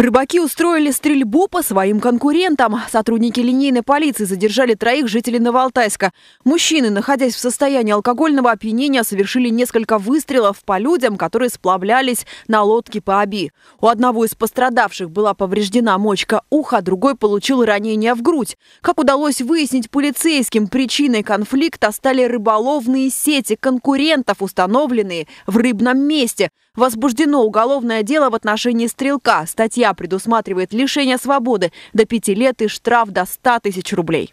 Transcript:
Рыбаки устроили стрельбу по своим конкурентам. Сотрудники линейной полиции задержали троих жителей Новоалтайска. Мужчины, находясь в состоянии алкогольного опьянения, совершили несколько выстрелов по людям, которые сплавлялись на лодке по Аби. У одного из пострадавших была повреждена мочка уха, другой получил ранение в грудь. Как удалось выяснить полицейским, причиной конфликта стали рыболовные сети конкурентов, установленные в рыбном месте – Возбуждено уголовное дело в отношении стрелка. Статья предусматривает лишение свободы до пяти лет и штраф до 100 тысяч рублей.